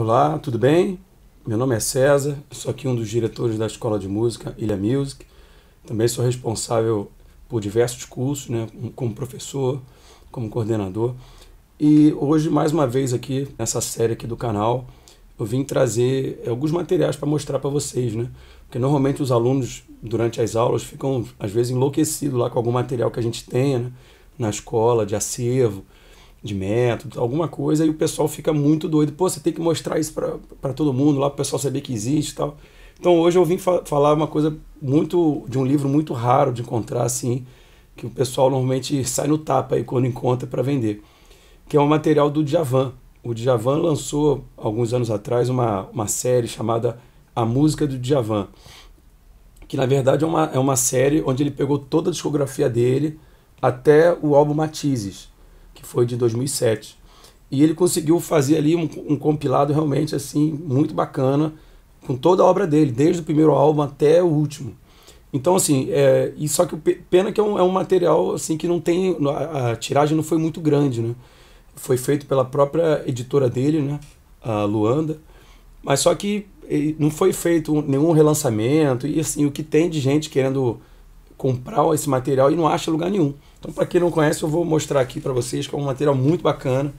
Olá, tudo bem? Meu nome é César, sou aqui um dos diretores da Escola de Música Ilha Music. Também sou responsável por diversos cursos, né, como professor, como coordenador. E hoje, mais uma vez aqui, nessa série aqui do canal, eu vim trazer alguns materiais para mostrar para vocês, né? Porque normalmente os alunos, durante as aulas, ficam, às vezes, enlouquecidos lá com algum material que a gente tenha né? na escola, de acervo, de método, alguma coisa, e o pessoal fica muito doido. Pô, você tem que mostrar isso para todo mundo, lá para o pessoal saber que existe e tal. Então hoje eu vim fa falar uma coisa muito de um livro muito raro de encontrar assim, que o pessoal normalmente sai no tapa aí quando encontra para vender, que é um material do Djavan. O Djavan lançou alguns anos atrás uma, uma série chamada A Música do Djavan, que na verdade é uma, é uma série onde ele pegou toda a discografia dele até o álbum Matizes que foi de 2007. E ele conseguiu fazer ali um, um compilado realmente assim muito bacana com toda a obra dele, desde o primeiro álbum até o último. Então, assim, é, e só que pena que é um, é um material assim que não tem. A, a, tiragem não foi muito grande, né? Foi feito pela própria editora dele, né? A Luanda. Mas só que não foi feito nenhum relançamento, e assim, o que tem de gente querendo comprar esse material e não acha lugar nenhum. Então, para quem não conhece, eu vou mostrar aqui para vocês que é um material muito bacana.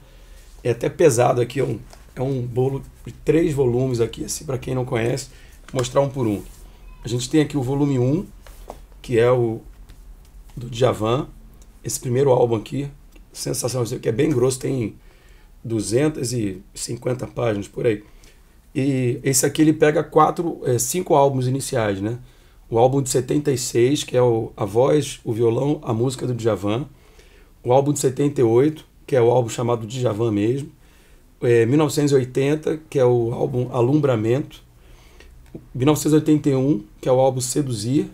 É até pesado aqui, é um, é um bolo de três volumes aqui, assim, para quem não conhece, vou mostrar um por um. A gente tem aqui o volume 1, um, que é o do Djavan. Esse primeiro álbum aqui, sensacional, que é bem grosso, tem 250 páginas por aí. E esse aqui ele pega quatro, é, cinco álbuns iniciais, né? o álbum de 76, que é o, a voz, o violão, a música do Djavan, o álbum de 78, que é o álbum chamado Djavan mesmo, é, 1980, que é o álbum Alumbramento, 1981, que é o álbum Seduzir,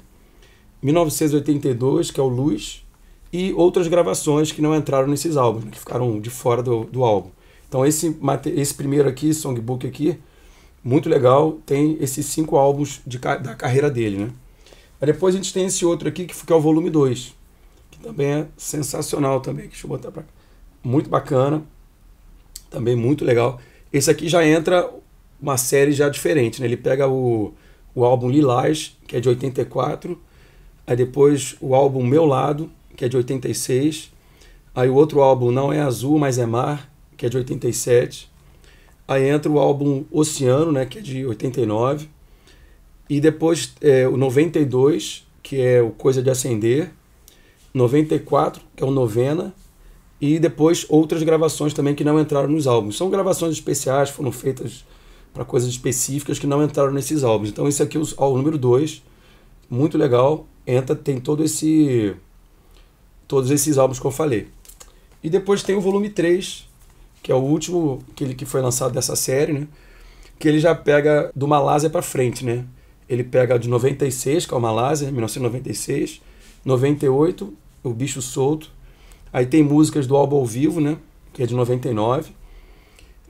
1982, que é o Luz, e outras gravações que não entraram nesses álbuns, né, que ficaram de fora do, do álbum. Então esse, esse primeiro aqui, Songbook aqui, muito legal, tem esses cinco álbuns de, da carreira dele, né? Aí depois a gente tem esse outro aqui, que é o volume 2, que também é sensacional também. Deixa eu botar para cá. Muito bacana, também muito legal. Esse aqui já entra uma série já diferente, né? Ele pega o, o álbum Lilás, que é de 84, aí depois o álbum Meu Lado, que é de 86, aí o outro álbum Não é Azul, Mas é Mar, que é de 87, aí entra o álbum Oceano, né, que é de 89, e depois é, o 92, que é o Coisa de Acender, 94, que é o Novena, e depois outras gravações também que não entraram nos álbuns. São gravações especiais, foram feitas para coisas específicas que não entraram nesses álbuns. Então esse aqui é o, o número 2, muito legal, entra tem todo esse todos esses álbuns que eu falei. E depois tem o volume 3, que é o último, aquele que foi lançado dessa série, né? Que ele já pega do Malásia para frente, né? ele pega de 96, que é o Laser, 1996, 98, O Bicho Solto. Aí tem músicas do álbum ao vivo, né? Que é de 99.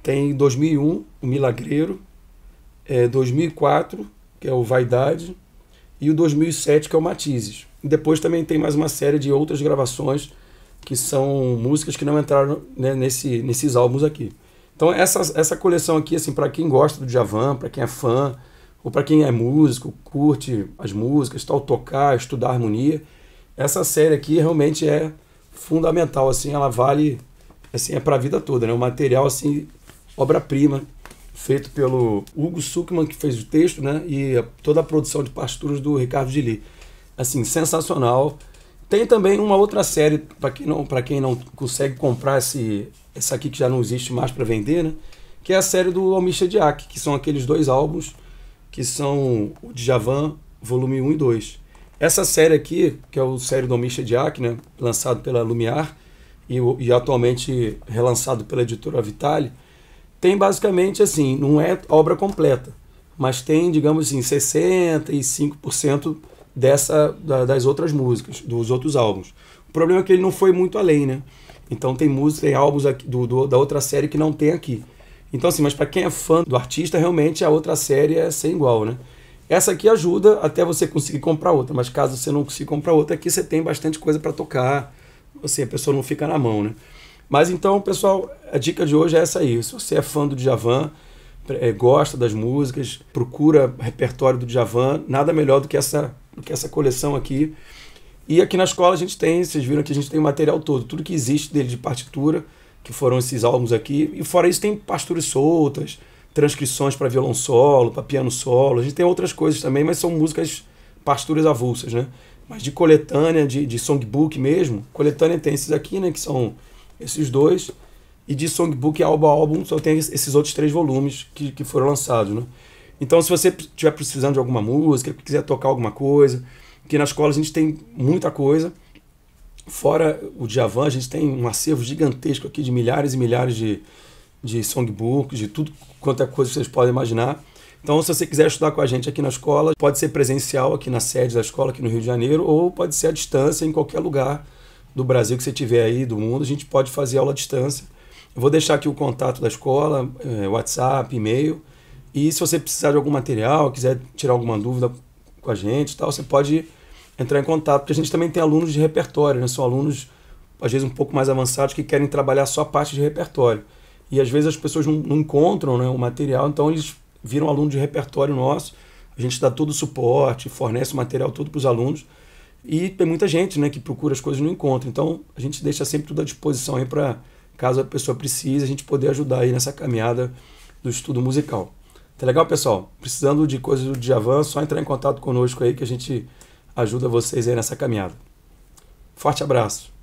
Tem 2001, O Milagreiro. É, 2004, que é o Vaidade. E o 2007, que é o Matizes. E depois também tem mais uma série de outras gravações que são músicas que não entraram né, nesse, nesses álbuns aqui. Então essa, essa coleção aqui, assim, para quem gosta do Javan, para quem é fã, ou para quem é músico, curte as músicas, tal, tocar, estudar harmonia, essa série aqui realmente é fundamental, assim, ela vale, assim, é para a vida toda, né? É um material, assim, obra-prima, feito pelo Hugo Suckman, que fez o texto, né? E toda a produção de partituras do Ricardo Gili. Assim, sensacional. Tem também uma outra série, para quem, não, quem não consegue comprar esse, essa aqui que já não existe mais para vender, né? Que é a série do Almir Shediak, que são aqueles dois álbuns que são o Djavan, volume 1 e 2. Essa série aqui, que é o Série Domista de Acne, né, lançado pela Lumiar e, e atualmente relançado pela editora Vitale, tem basicamente assim, não é obra completa, mas tem, digamos assim, 65% dessa, da, das outras músicas, dos outros álbuns. O problema é que ele não foi muito além, né? Então tem música, tem álbuns aqui, do, do, da outra série que não tem aqui. Então, assim, mas para quem é fã do artista, realmente a outra série é sem igual, né? Essa aqui ajuda até você conseguir comprar outra, mas caso você não consiga comprar outra, aqui você tem bastante coisa para tocar, assim, a pessoa não fica na mão, né? Mas então, pessoal, a dica de hoje é essa aí. Se você é fã do Djavan, é, gosta das músicas, procura repertório do Djavan, nada melhor do que essa, do que essa coleção aqui. E aqui na escola a gente tem, vocês viram que a gente tem o material todo, tudo que existe dele de partitura, que foram esses álbuns aqui. E fora isso, tem pasturas soltas, transcrições para violão solo, para piano solo. A gente tem outras coisas também, mas são músicas pasturas avulsas, né? Mas de coletânea, de, de songbook mesmo, coletânea tem esses aqui, né? Que são esses dois. E de songbook álbum a álbum só tem esses outros três volumes que, que foram lançados, né? Então, se você estiver precisando de alguma música, quiser tocar alguma coisa, que na escola a gente tem muita coisa Fora o Djavan, a gente tem um acervo gigantesco aqui de milhares e milhares de, de songbooks, de tudo quanto é coisa que vocês podem imaginar. Então, se você quiser estudar com a gente aqui na escola, pode ser presencial aqui na sede da escola, aqui no Rio de Janeiro, ou pode ser à distância em qualquer lugar do Brasil que você tiver aí, do mundo, a gente pode fazer aula à distância. Eu vou deixar aqui o contato da escola, eh, WhatsApp, e-mail. E se você precisar de algum material, quiser tirar alguma dúvida com a gente tal, você pode entrar em contato, porque a gente também tem alunos de repertório, né? São alunos, às vezes, um pouco mais avançados que querem trabalhar só a parte de repertório. E às vezes as pessoas não, não encontram né, o material, então eles viram aluno de repertório nosso. A gente dá todo o suporte, fornece o material todo para os alunos. E tem muita gente né, que procura as coisas e não encontra. Então a gente deixa sempre tudo à disposição aí para, caso a pessoa precise, a gente poder ajudar aí nessa caminhada do estudo musical. Tá legal, pessoal? Precisando de coisas do Djavan, só entrar em contato conosco aí que a gente ajuda vocês aí nessa caminhada. Forte abraço!